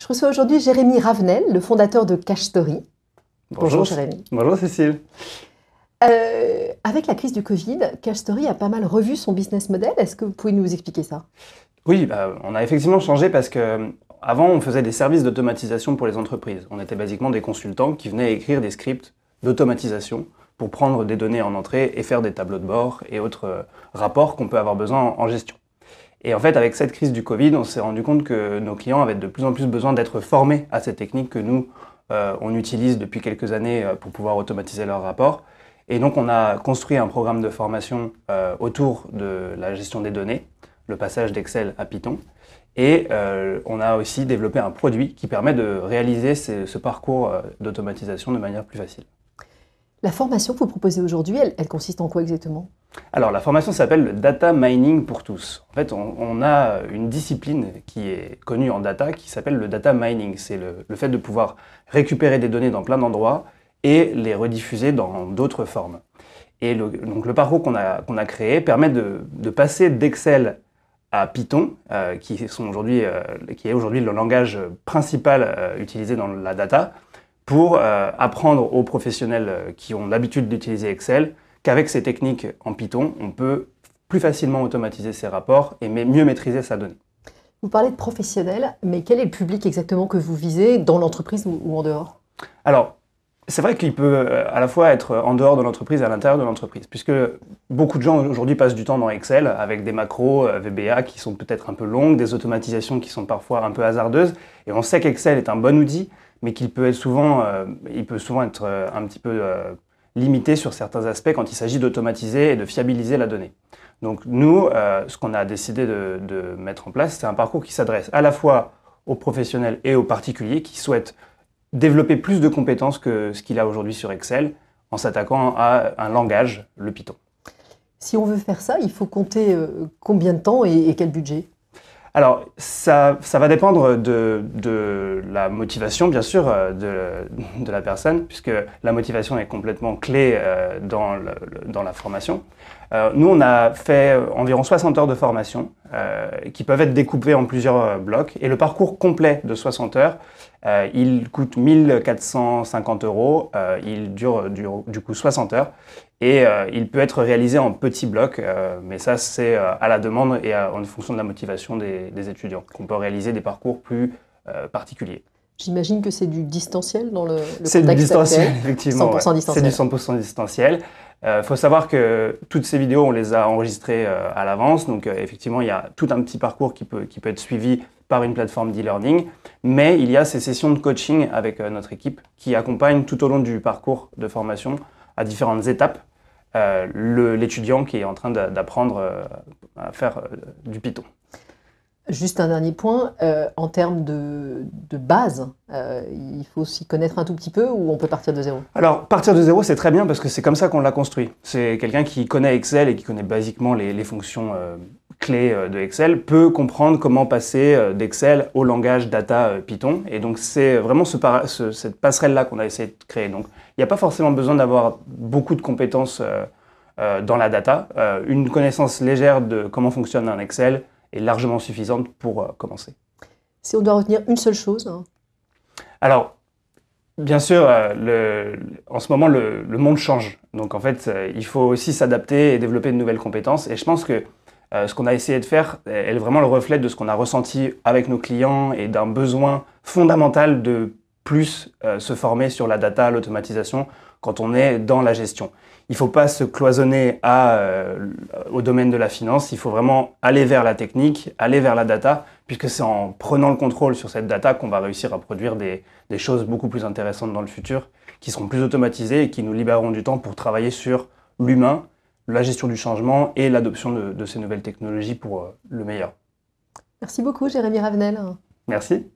Je reçois aujourd'hui Jérémy Ravenel, le fondateur de Cash Story. Bonjour, Jérémy. Bonjour Cécile. Euh, avec la crise du Covid, Cash Story a pas mal revu son business model. Est-ce que vous pouvez nous expliquer ça Oui, bah, on a effectivement changé parce que avant, on faisait des services d'automatisation pour les entreprises. On était basiquement des consultants qui venaient écrire des scripts d'automatisation pour prendre des données en entrée et faire des tableaux de bord et autres euh, rapports qu'on peut avoir besoin en gestion. Et en fait, avec cette crise du Covid, on s'est rendu compte que nos clients avaient de plus en plus besoin d'être formés à ces technique que nous, euh, on utilise depuis quelques années euh, pour pouvoir automatiser leurs rapports. Et donc, on a construit un programme de formation euh, autour de la gestion des données, le passage d'Excel à Python. Et on a aussi développé un produit qui permet de réaliser ce, parcours d'automatisation de manière plus facile. La formation que vous proposez aujourd'hui, elle consiste en quoi exactement alors la formation s'appelle Data Mining pour tous. En fait, on, a une discipline qui est connue en data qui s'appelle le data mining. C'est le, fait de pouvoir récupérer des données dans plein d'endroits et les rediffuser dans d'autres formes. Et donc le parcours qu'on a, créé permet de, passer d'Excel à Python, euh, euh, qui, est aujourd'hui le langage principal euh, utilisé dans la data, pour apprendre aux professionnels qui ont l'habitude d'utiliser Excel qu'avec ces techniques en Python, on peut plus facilement automatiser ses rapports et mieux maîtriser sa donnée. Vous parlez de professionnels, mais quel est le public exactement que vous visez dans l'entreprise ou en dehors Alors, c'est vrai qu'il peut euh, à la fois être en dehors de l'entreprise et à l'intérieur de l'entreprise, puisque beaucoup de gens aujourd'hui passent du temps dans Excel avec des macros euh, VBA qui sont peut-être un peu longues, des automatisations qui sont parfois un peu hasardeuses, et on sait qu'Excel est un bon outil, mais qu'il peut souvent, euh, peut souvent être un petit peu limité sur certains aspects quand il s'agit d'automatiser et de fiabiliser la donnée. Donc nous, euh, ce qu'on a décidé de, mettre en place, c'est un parcours qui s'adresse à la fois aux professionnels et aux particuliers qui souhaitent développer plus de compétences que ce qu'il a aujourd'hui sur Excel en s'attaquant à un langage, le Python. Si on veut faire ça, il faut compter euh, combien de temps et quel budget alors, ça, ça, va dépendre de, la motivation, bien sûr, euh, de, la personne, puisque la motivation est complètement clé euh, dans, dans, la formation. Euh, nous, on a fait environ 60 heures de formation euh, qui peuvent être découpés en plusieurs euh, blocs. Et le parcours complet de 60 heures, euh, il coûte 1450 euros, il dure du, coup 60 heures, et il peut être réalisé en petits blocs, mais ça c'est à la demande et en fonction de la motivation des, étudiants, qu'on peut réaliser des parcours plus particuliers. J'imagine que c'est du distanciel dans le, le C'est du distanciel, effectivement. 100% C'est du 100% distanciel. Il euh, faut savoir que toutes ces vidéos, on les a enregistrées euh, à l'avance. Donc, euh, effectivement, il y a tout un petit parcours qui peut, qui peut être suivi par une plateforme d'e-learning. Mais il y a ces sessions de coaching avec notre équipe qui accompagnent tout au long du parcours de formation à différentes étapes l'étudiant qui est en train d'apprendre à faire du Python. Juste un dernier point, euh, en termes de, base, euh, il faut s'y connaître un tout petit peu ou on peut partir de zéro Alors, partir de zéro, c'est très bien parce que c'est comme ça qu'on l'a construit. C'est quelqu'un qui connaît Excel et qui connaît basiquement les, fonctions euh, clés de Excel peut comprendre comment passer d'Excel au langage data Python. Et donc, c'est vraiment cette passerelle-là qu'on a essayé de créer. Donc, il n'y a pas forcément besoin d'avoir beaucoup de compétences dans la data. une connaissance légère de comment fonctionne un Excel, est largement suffisante pour euh, commencer. Si on doit retenir une seule chose hein. Alors, bien sûr, euh, en ce moment, le, monde change. Donc, en fait, euh, il faut aussi s'adapter et développer de nouvelles compétences. Et je pense que ce qu'on a essayé de faire est vraiment le reflet de ce qu'on a ressenti avec nos clients et d'un besoin fondamental de plus se former sur la data, l'automatisation quand on est dans la gestion. Il ne faut pas se cloisonner euh, au domaine de la finance, il faut vraiment aller vers la technique, aller vers la data, puisque c'est en prenant le contrôle sur cette data qu'on va réussir à produire des, choses beaucoup plus intéressantes dans le futur, qui seront plus automatisées et qui nous libéreront du temps pour travailler sur l'humain, la gestion du changement et l'adoption de, ces nouvelles technologies pour euh, le meilleur. Merci beaucoup, Jérémy Ravenel. Merci.